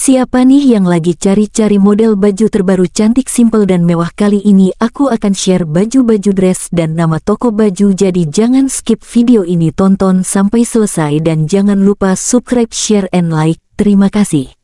Siapa nih yang lagi cari-cari model baju terbaru cantik simple dan mewah kali ini aku akan share baju-baju dress dan nama toko baju jadi jangan skip video ini tonton sampai selesai dan jangan lupa subscribe, share, and like. Terima kasih.